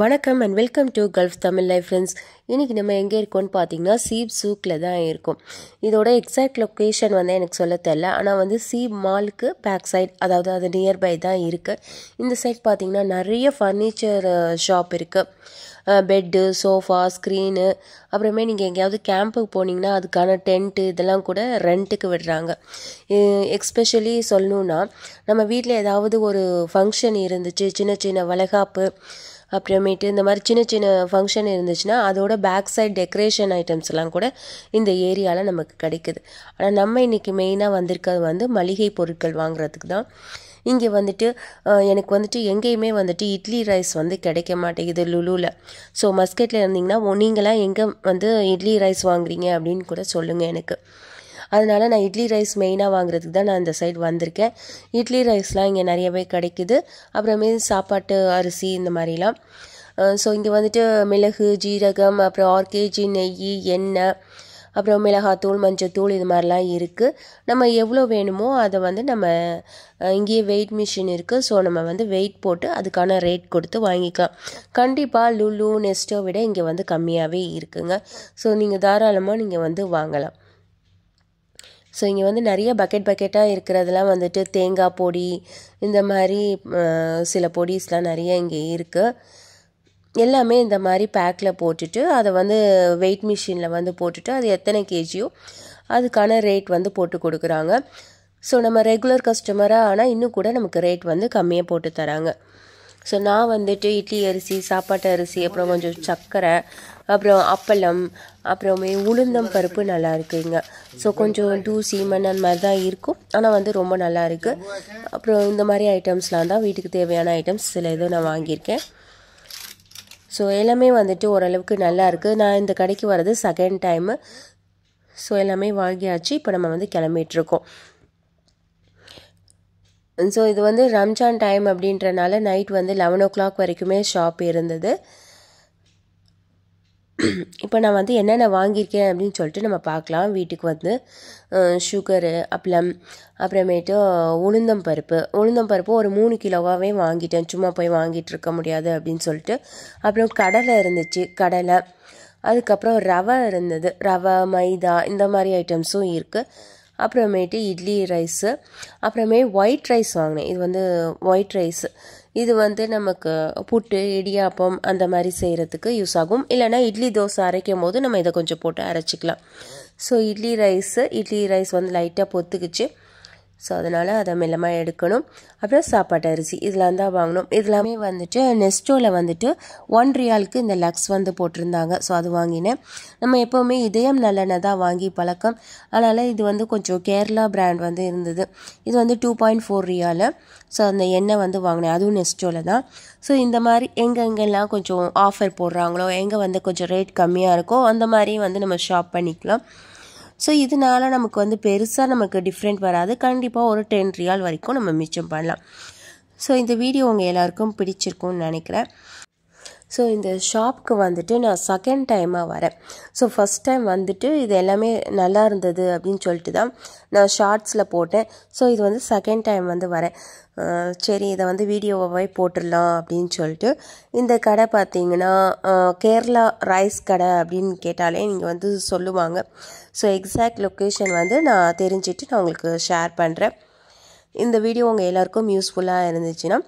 வணக்கம் and welcome to Gulf Tamil life friends இன்றைக்கி நம்ம எங்கே இருக்கோம்னு பார்த்தீங்கன்னா சீப் சூக்கில் தான் இருக்கும் இதோட எக்ஸாக்ட் லொக்கேஷன் வந்து எனக்கு சொல்ல தெரில ஆனால் வந்து சீப் மாலுக்கு பேக் சைட் அதாவது அது நியர்பை தான் இருக்குது இந்த சைட் பார்த்திங்கன்னா நிறைய ஃபர்னிச்சர் ஷாப் இருக்குது பெட்டு சோஃபா ஸ்க்ரீனு அப்புறமே நீங்கள் எங்கேயாவது கேம்புக்கு போனீங்கன்னா அதுக்கான டென்ட்டு இதெல்லாம் கூட ரெண்ட்டுக்கு விடுறாங்க எக்ஸ்பெஷலி சொல்லணுன்னா நம்ம வீட்டில் ஏதாவது ஒரு ஃபங்க்ஷன் இருந்துச்சு சின்ன சின்ன வளைகாப்பு அப்புறமேட்டு இந்த மாதிரி சின்ன சின்ன ஃபங்க்ஷன் இருந்துச்சுன்னா அதோட பேக் சைட் டெக்கரேஷன் ஐட்டம்ஸ்லாம் கூட இந்த ஏரியாவில் நமக்கு கிடைக்குது ஆனால் நம்ம இன்றைக்கி மெயினாக வந்திருக்கிறது வந்து மளிகை பொருட்கள் வாங்குறதுக்கு தான் இங்கே வந்துட்டு எனக்கு வந்துட்டு எங்கேயுமே வந்துட்டு இட்லி ரைஸ் வந்து கிடைக்க மாட்டேங்குது லுலுவில் ஸோ மஸ்கெட்டில் இருந்தீங்கன்னா நீங்களாம் எங்கே வந்து இட்லி ரைஸ் வாங்குறீங்க அப்படின்னு கூட சொல்லுங்கள் எனக்கு அதனால் நான் இட்லி ரைஸ் மெயினாக வாங்குறதுக்கு தான் நான் இந்த சைடு வந்திருக்கேன் இட்லி ரைஸ்லாம் இங்கே நிறையவே கிடைக்குது அப்புறமே சாப்பாட்டு அரிசி இந்த மாதிரிலாம் ஸோ இங்கே வந்துட்டு மிளகு ஜீரகம் அப்புறம் ஆர்கேஜி நெய் எண்ணெய் அப்புறம் மிளகாத்தூள் மஞ்சத்தூள் இது மாதிரிலாம் இருக்குது நம்ம எவ்வளோ வேணுமோ அதை வந்து நம்ம இங்கேயே வெயிட் மிஷின் இருக்குது ஸோ நம்ம வந்து வெயிட் போட்டு அதுக்கான ரேட் கொடுத்து வாங்கிக்கலாம் கண்டிப்பாக லுலு நெஸ்டோ விட இங்கே வந்து கம்மியாகவே இருக்குங்க ஸோ நீங்கள் தாராளமாக நீங்கள் வந்து வாங்கலாம் ஸோ இங்கே வந்து நிறைய பக்கெட் பக்கெட்டாக இருக்கிறதெல்லாம் வந்துட்டு தேங்காய் பொடி இந்த மாதிரி சில பொடிஸ்லாம் நிறைய இங்கே இருக்குது எல்லாமே இந்த மாதிரி பேக்கில் போட்டுட்டு அதை வந்து வெயிட் மிஷினில் வந்து போட்டுட்டு அது எத்தனை கேஜியோ அதுக்கான ரேட் வந்து போட்டு கொடுக்குறாங்க ஸோ நம்ம ரெகுலர் கஸ்டமராக ஆனால் இன்னும் கூட நமக்கு ரேட் வந்து கம்மியாக போட்டு தராங்க ஸோ நான் வந்துட்டு இட்லி அரிசி சாப்பாட்டு அரிசி அப்புறம் கொஞ்சம் சர்க்கரை அப்புறம் அப்பளம் அப்புறமே உளுந்தம் பருப்பு நல்லா இருக்குங்க ஸோ கொஞ்சம் தூசி மண் அந்த மாதிரி தான் இருக்கும் ஆனால் வந்து ரொம்ப நல்லா இருக்குது அப்புறம் இந்த மாதிரி ஐட்டம்ஸ்லாம் தான் வீட்டுக்கு தேவையான ஐட்டம்ஸ் சில இதை நான் வாங்கியிருக்கேன் ஸோ எல்லாமே வந்துட்டு ஓரளவுக்கு நல்லா இருக்குது நான் இந்த கடைக்கு வர்றது செகண்ட் டைமு ஸோ எல்லாமே வாங்கியாச்சு இப்போ நம்ம வந்து கிளம்பிகிட்ருக்கோம் ஸோ இது வந்து ரம்ஜான் டைம் அப்படின்றனால நைட் வந்து லெவன் ஓ கிளாக் வரைக்குமே ஷாப் இருந்தது இப்போ நான் வந்து என்னென்ன வாங்கியிருக்கேன் அப்படின்னு சொல்லிட்டு நம்ம பார்க்கலாம் வீட்டுக்கு வந்து சுகரு அப்பளம் அப்புறமேட்டு உளுந்தம் பருப்பு உளுந்தம் பருப்பு ஒரு மூணு கிலோவாகவே வாங்கிட்டேன் சும்மா போய் வாங்கிட்டு இருக்க முடியாது அப்படின்னு சொல்லிட்டு அப்புறம் கடலை இருந்துச்சு கடலை அதுக்கப்புறம் ரவை இருந்தது ரவை மைதா இந்த மாதிரி ஐட்டம்ஸும் இருக்குது அப்புறமேட்டு இட்லி ரைஸு அப்புறமே ஒயிட் ரைஸ் வாங்கினேன் இது வந்து ஒயிட் ரைஸு இது வந்து நமக்கு புட்டு இடியாப்பம் அந்த மாதிரி செய்கிறதுக்கு யூஸ் ஆகும் இல்லைனா இட்லி தோசை அரைக்கும் போது நம்ம இதை கொஞ்சம் போட்டு அரைச்சிக்கலாம் so idli rice idli rice வந்து லைட்டாக பொத்துக்குச்சு ஸோ அதனால் அதை மெல்லமாக எடுக்கணும் அப்புறம் சாப்பாட்டு அரிசி இதெல்லாம் தான் வாங்கணும் இதெல்லாமே வந்துட்டு நெஸ்டோவில் வந்துட்டு ஒன் ரியாலுக்கு இந்த லக்ஸ் வந்து போட்டிருந்தாங்க ஸோ அது வாங்கினேன் நம்ம எப்போவுமே இதயம் நல்லெண்ணெய் தான் வாங்கி பழக்கம் அதனால் இது வந்து கொஞ்சம் கேரளா பிராண்ட் வந்து இருந்தது இது வந்து two point four riyal so அந்த எண்ணெய் வந்து வாங்கினேன் அதுவும் நெஸ்டோவில் தான் ஸோ இந்த மாதிரி எங்கெங்கெல்லாம் கொஞ்சம் ஆஃபர் போடுறாங்களோ எங்கே வந்து கொஞ்சம் ரேட் கம்மியாக இருக்கோ அந்த மாதிரி வந்து நம்ம ஷாப் பண்ணிக்கலாம் ஸோ இதனால நமக்கு வந்து பெருசாக நமக்கு டிஃப்ரெண்ட் வராது கண்டிப்பாக ஒரு டென் ரியால் வரைக்கும் நம்ம மிச்சம் பண்ணலாம் ஸோ இந்த வீடியோ உங்கள் எல்லாருக்கும் பிடிச்சிருக்கும்னு நினைக்கிறேன் ஸோ இந்த ஷாப்க்கு வந்துட்டு நான் செகண்ட் டைமாக வரேன் ஸோ ஃபஸ்ட் டைம் வந்துட்டு இது எல்லாமே நல்லா இருந்தது அப்படின்னு சொல்லிட்டு தான் நான் ஷார்ட்ஸில் போட்டேன் ஸோ இது வந்து செகண்ட் டைம் வந்து வரேன் சரி இதை வந்து வீடியோவாகவே போட்டுடலாம் அப்படின்னு சொல்லிட்டு இந்த கடை பார்த்தீங்கன்னா கேரளா ரைஸ் கடை அப்படின்னு கேட்டாலே நீங்கள் வந்து சொல்லுவாங்க ஸோ எக்ஸாக்ட் லொக்கேஷன் வந்து நான் தெரிஞ்சுட்டு நான் உங்களுக்கு ஷேர் பண்ணுறேன் இந்த வீடியோ உங்கள் எல்லாருக்கும் யூஸ்ஃபுல்லாக இருந்துச்சுன்னா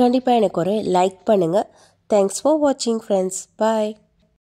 கண்டிப்பாக எனக்கு ஒரு லைக் பண்ணுங்கள் Thanks for watching friends. Bye.